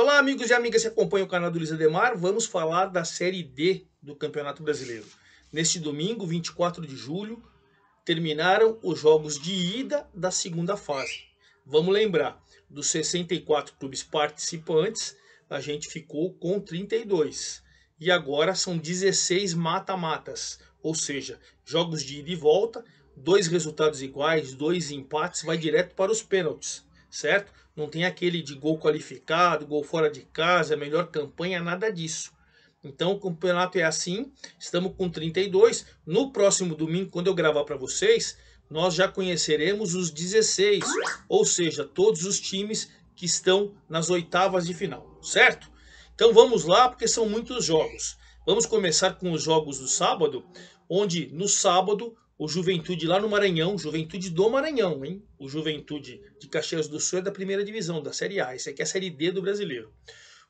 Olá, amigos e amigas que acompanham o canal do Luiz Ademar. Vamos falar da Série D do Campeonato Brasileiro. Neste domingo, 24 de julho, terminaram os jogos de ida da segunda fase. Vamos lembrar, dos 64 clubes participantes, a gente ficou com 32. E agora são 16 mata-matas, ou seja, jogos de ida e volta, dois resultados iguais, dois empates, vai direto para os pênaltis certo? Não tem aquele de gol qualificado, gol fora de casa, melhor campanha, nada disso. Então o campeonato é assim, estamos com 32. No próximo domingo, quando eu gravar para vocês, nós já conheceremos os 16, ou seja, todos os times que estão nas oitavas de final, certo? Então vamos lá, porque são muitos jogos. Vamos começar com os jogos do sábado, onde no sábado o Juventude lá no Maranhão, Juventude do Maranhão, hein? O Juventude de Caxias do Sul é da primeira divisão, da Série A. Esse aqui é a Série D do brasileiro.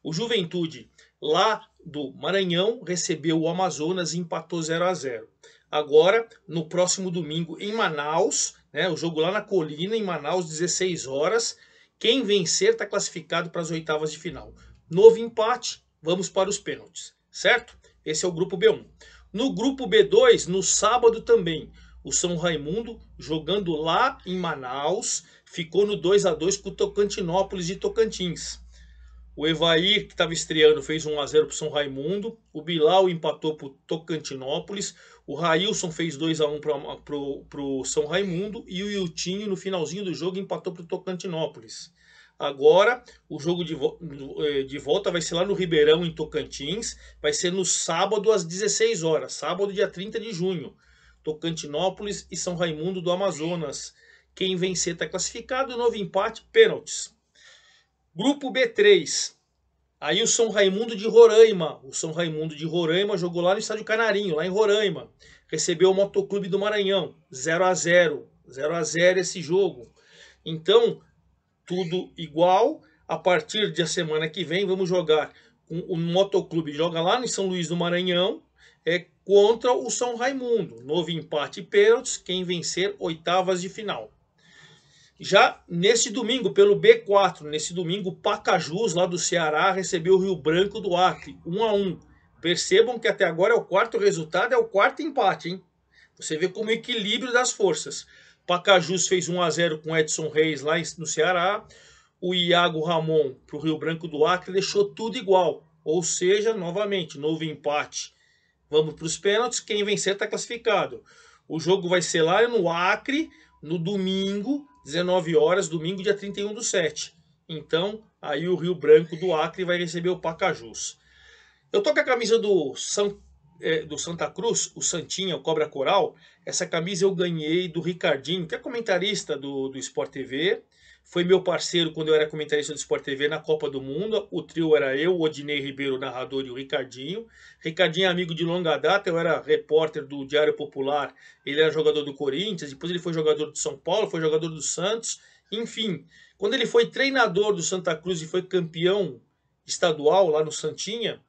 O Juventude lá do Maranhão recebeu o Amazonas e empatou 0 a 0 Agora, no próximo domingo, em Manaus, né, o jogo lá na Colina, em Manaus, 16 horas. Quem vencer está classificado para as oitavas de final. Novo empate, vamos para os pênaltis, certo? Esse é o grupo B1. No grupo B2, no sábado também, o São Raimundo jogando lá em Manaus, ficou no 2 a 2 com o Tocantinópolis de Tocantins. O Evair, que estava estreando, fez 1 a 0 para o São Raimundo. O Bilal empatou para o Tocantinópolis. O Railson fez 2 a 1 para o São Raimundo. E o Yutinho, no finalzinho do jogo, empatou para o Tocantinópolis. Agora, o jogo de, eh, de volta vai ser lá no Ribeirão, em Tocantins. Vai ser no sábado às 16 horas, sábado, dia 30 de junho. Tocantinópolis e São Raimundo do Amazonas. Quem vencer está classificado, novo empate, pênaltis. Grupo B3. Aí o São Raimundo de Roraima. O São Raimundo de Roraima jogou lá no estádio Canarinho, lá em Roraima. Recebeu o Motoclube do Maranhão. 0 a 0 0 a 0 esse jogo. Então, tudo igual. A partir da semana que vem, vamos jogar o Motoclube joga lá em São Luís do Maranhão é, contra o São Raimundo. Novo empate e pênaltis, quem vencer, oitavas de final. Já nesse domingo, pelo B4, nesse domingo, Pacajus, lá do Ceará, recebeu o Rio Branco do Acre, 1 a 1 Percebam que até agora é o quarto resultado, é o quarto empate, hein? Você vê como o equilíbrio das forças. Pacajus fez 1 a 0 com Edson Reis lá no Ceará. O Iago Ramon para o Rio Branco do Acre deixou tudo igual. Ou seja, novamente, novo empate. Vamos para os pênaltis. Quem vencer está classificado. O jogo vai ser lá no Acre, no domingo, 19 horas, domingo, dia 31 do 7. Então, aí o Rio Branco do Acre vai receber o Pacajus. Eu tô com a camisa do São é, do Santa Cruz, o Santinha, o Cobra Coral, essa camisa eu ganhei do Ricardinho, que é comentarista do, do Sport TV, foi meu parceiro quando eu era comentarista do Sport TV na Copa do Mundo. O trio era eu, o Odinei Ribeiro, o narrador, e o Ricardinho. Ricardinho é amigo de longa data, eu era repórter do Diário Popular, ele era jogador do Corinthians, depois ele foi jogador do São Paulo, foi jogador do Santos, enfim. Quando ele foi treinador do Santa Cruz e foi campeão estadual lá no Santinha,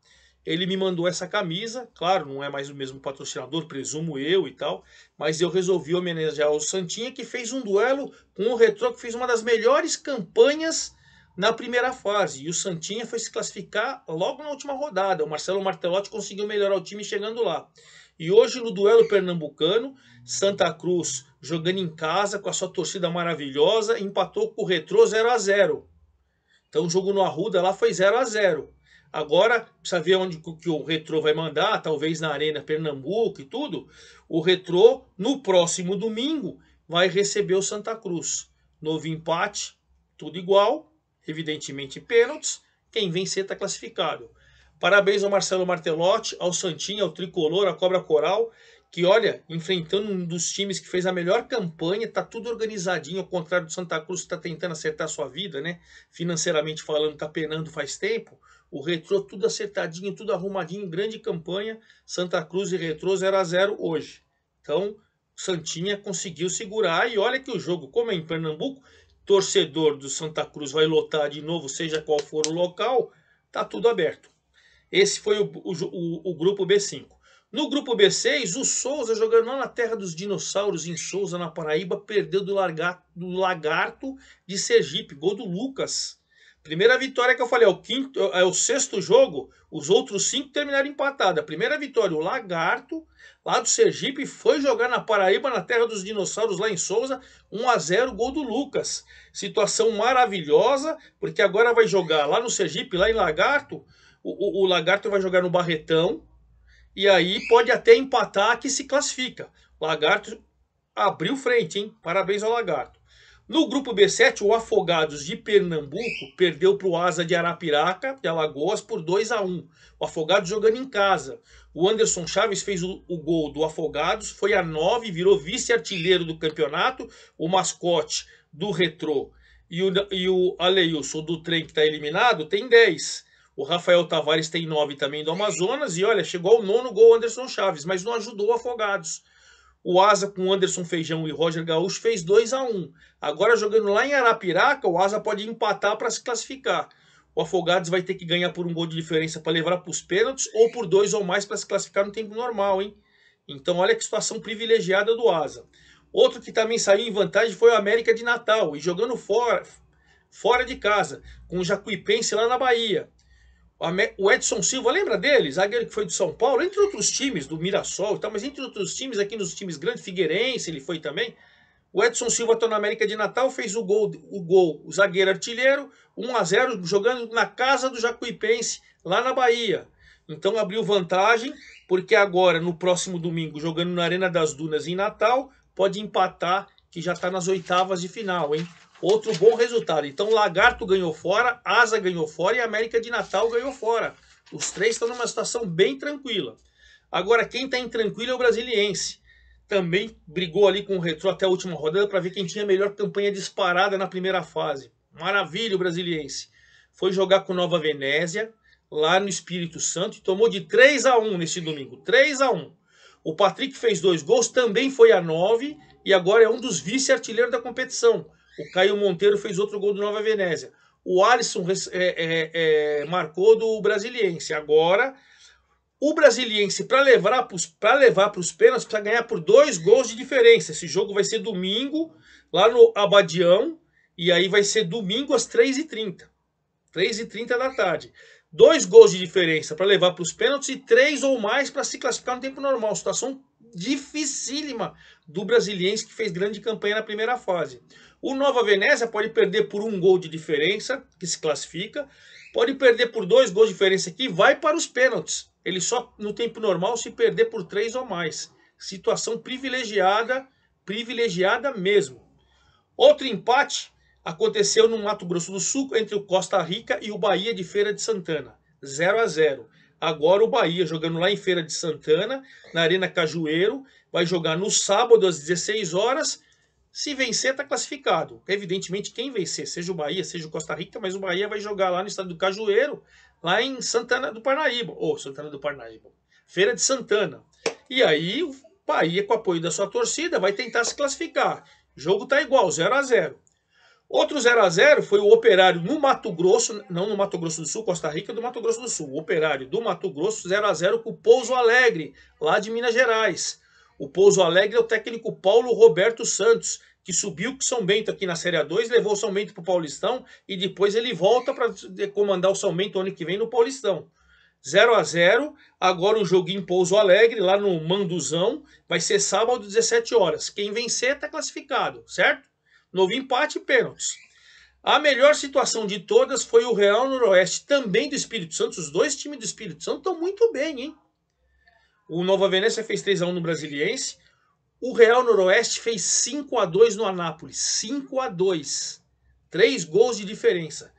ele me mandou essa camisa, claro, não é mais o mesmo patrocinador, presumo eu e tal, mas eu resolvi homenagear o Santinha, que fez um duelo com o Retro, que fez uma das melhores campanhas na primeira fase. E o Santinha foi se classificar logo na última rodada. O Marcelo Martelotti conseguiu melhorar o time chegando lá. E hoje, no duelo pernambucano, Santa Cruz, jogando em casa com a sua torcida maravilhosa, empatou com o Retro 0 a 0 Então, o jogo no Arruda lá foi 0 a 0 Agora precisa ver onde que o Retrô vai mandar, talvez na Arena Pernambuco e tudo. O Retrô no próximo domingo vai receber o Santa Cruz. Novo empate, tudo igual, evidentemente pênaltis. Quem vencer está classificado. Parabéns ao Marcelo Martelotti, ao Santinho, ao Tricolor, à Cobra Coral, que olha, enfrentando um dos times que fez a melhor campanha, está tudo organizadinho, ao contrário do Santa Cruz que está tentando acertar sua vida, né? Financeiramente falando, está penando faz tempo o Retrô tudo acertadinho, tudo arrumadinho, grande campanha. Santa Cruz e Retrô 0 a 0 hoje. Então, Santinha conseguiu segurar e olha que o jogo, como é em Pernambuco, torcedor do Santa Cruz vai lotar de novo, seja qual for o local, tá tudo aberto. Esse foi o, o, o grupo B5. No grupo B6, o Souza, jogando lá na terra dos dinossauros, em Souza, na Paraíba, perdeu do, larga, do Lagarto de Sergipe. Gol do Lucas Primeira vitória que eu falei, é o quinto, é, é o sexto jogo, os outros cinco terminaram empatados. A primeira vitória, o Lagarto, lá do Sergipe, foi jogar na Paraíba, na terra dos dinossauros, lá em Souza, 1 a 0 gol do Lucas. Situação maravilhosa, porque agora vai jogar lá no Sergipe, lá em Lagarto, o, o, o Lagarto vai jogar no Barretão, e aí pode até empatar que se classifica. Lagarto abriu frente, hein? Parabéns ao Lagarto. No grupo B7, o Afogados de Pernambuco perdeu para o Asa de Arapiraca, de Alagoas, por 2 a 1 O Afogados jogando em casa. O Anderson Chaves fez o, o gol do Afogados, foi a 9, virou vice-artilheiro do campeonato. O mascote do Retrô e o, e o Aleilson do trem que está eliminado tem 10. O Rafael Tavares tem 9 também do Amazonas. E olha, chegou ao nono gol Anderson Chaves, mas não ajudou o Afogados. O Asa com Anderson Feijão e Roger Gaúcho fez 2 a 1 Agora, jogando lá em Arapiraca, o Asa pode empatar para se classificar. O Afogados vai ter que ganhar por um gol de diferença para levar para os pênaltis ou por dois ou mais para se classificar no tempo normal, hein? Então, olha que situação privilegiada do Asa. Outro que também saiu em vantagem foi o América de Natal, e jogando fora, fora de casa, com o Jacuipense lá na Bahia. O Edson Silva, lembra dele? Zagueiro que foi do São Paulo, entre outros times, do Mirassol e tal, mas entre outros times, aqui nos times grandes, Figueirense ele foi também. O Edson Silva tá na América de Natal, fez o gol, o gol, o zagueiro artilheiro, 1 a 0 jogando na casa do Jacuipense, lá na Bahia. Então abriu vantagem, porque agora, no próximo domingo, jogando na Arena das Dunas em Natal, pode empatar, que já está nas oitavas de final, hein? Outro bom resultado. Então, Lagarto ganhou fora, Asa ganhou fora e América de Natal ganhou fora. Os três estão numa situação bem tranquila. Agora, quem está intranquilo é o Brasiliense. Também brigou ali com o Retro até a última rodada para ver quem tinha a melhor campanha disparada na primeira fase. Maravilha o Brasiliense. Foi jogar com Nova Venésia, lá no Espírito Santo, e tomou de 3 a 1 nesse domingo. 3 a 1 O Patrick fez dois gols, também foi a 9 e agora é um dos vice-artilheiros da competição. O Caio Monteiro fez outro gol do Nova Venésia. O Alisson é, é, é, marcou do Brasiliense. Agora, o Brasiliense, para levar para levar para os pênaltis, precisa ganhar por dois gols de diferença. Esse jogo vai ser domingo, lá no Abadião. E aí vai ser domingo às 3h30. 3h30 da tarde. Dois gols de diferença para levar para os pênaltis e três ou mais para se classificar no tempo normal. Situação dificílima do Brasiliense que fez grande campanha na primeira fase. O Nova Venécia pode perder por um gol de diferença, que se classifica, pode perder por dois gols de diferença, que vai para os pênaltis. Ele só no tempo normal se perder por três ou mais. Situação privilegiada, privilegiada mesmo. Outro empate aconteceu no Mato Grosso do Sul entre o Costa Rica e o Bahia de Feira de Santana, 0 a 0. Agora o Bahia jogando lá em Feira de Santana, na Arena Cajueiro, vai jogar no sábado às 16 horas se vencer, está classificado. Evidentemente, quem vencer, seja o Bahia, seja o Costa Rica, mas o Bahia vai jogar lá no estado do Cajueiro, lá em Santana do Parnaíba. Ou oh, Santana do Parnaíba. Feira de Santana. E aí o Bahia, com o apoio da sua torcida, vai tentar se classificar. O jogo está igual, 0 a 0 Outro 0 a 0 foi o Operário no Mato Grosso, não no Mato Grosso do Sul, Costa Rica, do Mato Grosso do Sul. O Operário do Mato Grosso 0 a 0 com o Pouso Alegre, lá de Minas Gerais. O Pouso Alegre é o técnico Paulo Roberto Santos, que subiu com o São Bento aqui na Série 2, levou o São Bento para o Paulistão e depois ele volta para comandar o São Bento ano que vem no Paulistão. 0 a 0 agora o jogo em Pouso Alegre, lá no Manduzão, vai ser sábado, 17 horas. Quem vencer está classificado, certo? Novo empate e pênaltis. A melhor situação de todas foi o Real Noroeste, também do Espírito Santo. Os dois times do Espírito Santo estão muito bem, hein? O Nova Venécia fez 3x1 no Brasiliense. O Real Noroeste fez 5 x 2 no Anápolis. 5 a 2 Três gols de diferença.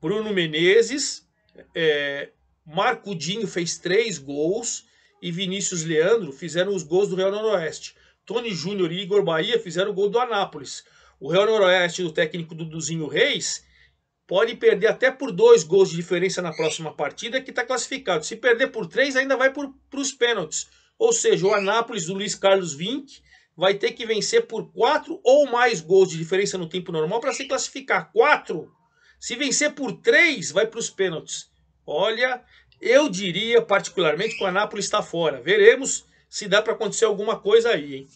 Bruno Menezes, é, Marcudinho fez três gols e Vinícius Leandro fizeram os gols do Real Noroeste. Tony Júnior e Igor Bahia fizeram o gol do Anápolis. O Real Noroeste, do técnico Duduzinho Reis, pode perder até por dois gols de diferença na próxima partida, que está classificado. Se perder por três, ainda vai para os pênaltis. Ou seja, o Anápolis do Luiz Carlos Vinck vai ter que vencer por quatro ou mais gols de diferença no tempo normal para se classificar. Quatro. Se vencer por três, vai para os pênaltis. Olha, eu diria particularmente que o Anápolis está fora. Veremos se dá para acontecer alguma coisa aí, hein?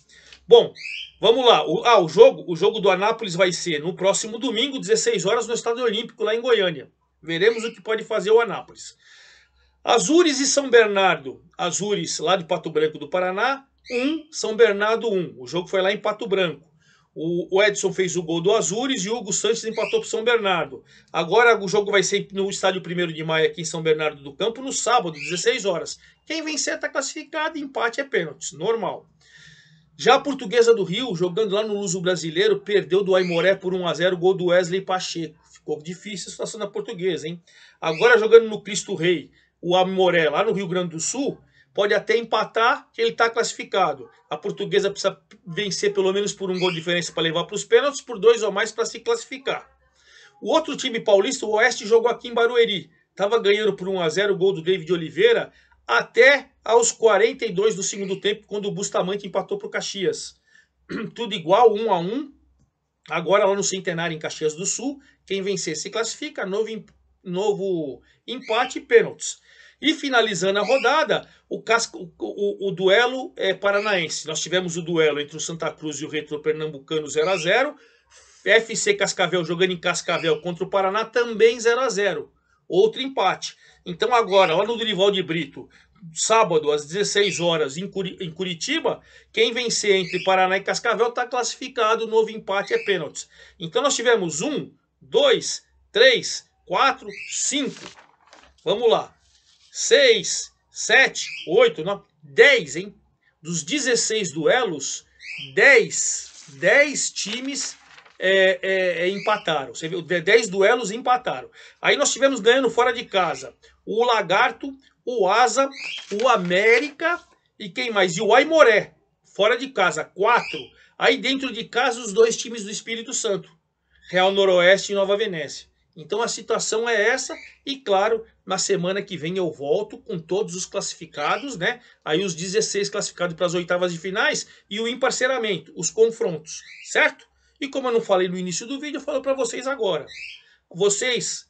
Bom, Vamos lá. O, ah, o jogo, o jogo do Anápolis vai ser no próximo domingo, 16 horas, no Estádio Olímpico, lá em Goiânia. Veremos o que pode fazer o Anápolis. Azures e São Bernardo. Azures, lá de Pato Branco do Paraná, 1, um, São Bernardo 1. Um. O jogo foi lá em Pato Branco. O, o Edson fez o gol do Azures e o Hugo Sanches empatou para São Bernardo. Agora o jogo vai ser no estádio 1 de maio aqui em São Bernardo do Campo, no sábado, 16 horas. Quem vencer está classificado, empate é pênaltis, normal. Já a Portuguesa do Rio, jogando lá no Luso Brasileiro, perdeu do Aimoré por 1 a 0 gol do Wesley Pacheco. Ficou difícil a situação da Portuguesa, hein? Agora jogando no Cristo Rei, o Aimoré lá no Rio Grande do Sul, pode até empatar, que ele está classificado. A Portuguesa precisa vencer pelo menos por um gol de diferença para levar para os pênaltis, por dois ou mais para se classificar. O outro time paulista, o Oeste, jogou aqui em Barueri. Tava ganhando por 1 a 0 o gol do David Oliveira até aos 42 do segundo tempo, quando o Bustamante empatou para o Caxias. Tudo igual, 1 um a 1 um. Agora lá no Centenário, em Caxias do Sul, quem vencer se classifica, novo, novo empate e pênaltis. E finalizando a rodada, o, casco, o, o, duelo é, paranaense. Nós tivemos o duelo entre o Santa Cruz e o Retro Pernambucano 0 a 0 FC Cascavel jogando em Cascavel contra o Paraná também 0 a 0 Outro empate. Então agora, lá no Dorival de Brito, sábado, às 16 horas, em Curitiba, quem vencer entre Paraná e Cascavel está classificado. Novo empate é pênaltis. Então nós tivemos um, dois, três, quatro, cinco. Vamos lá. Seis, sete, oito, nove, dez, hein? Dos 16 duelos, 10, 10 times é, é, é, empataram. Você viu? 10 duelos empataram. Aí nós tivemos ganhando fora de casa o Lagarto, o Asa, o América e quem mais? E o Aimoré, fora de casa, quatro. Aí dentro de casa, os dois times do Espírito Santo, Real Noroeste e Nova Venécia. Então a situação é essa e claro, na semana que vem eu volto com todos os classificados, né? Aí os 16 classificados para as oitavas de finais e o emparceramento, os confrontos, certo? E como eu não falei no início do vídeo, eu falo para vocês agora. Vocês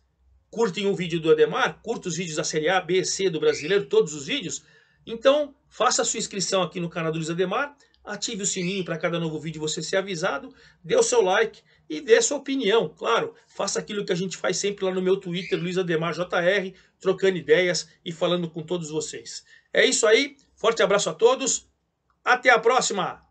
curtem o vídeo do Ademar, curta os vídeos da Série A, B, C do Brasileiro, todos os vídeos. Então, faça a sua inscrição aqui no canal do Luiz Ademar, ative o sininho para cada novo vídeo você ser avisado, dê o seu like e dê a sua opinião. Claro, faça aquilo que a gente faz sempre lá no meu Twitter, Luiz Ademar JR, trocando ideias e falando com todos vocês. É isso aí, forte abraço a todos, até a próxima!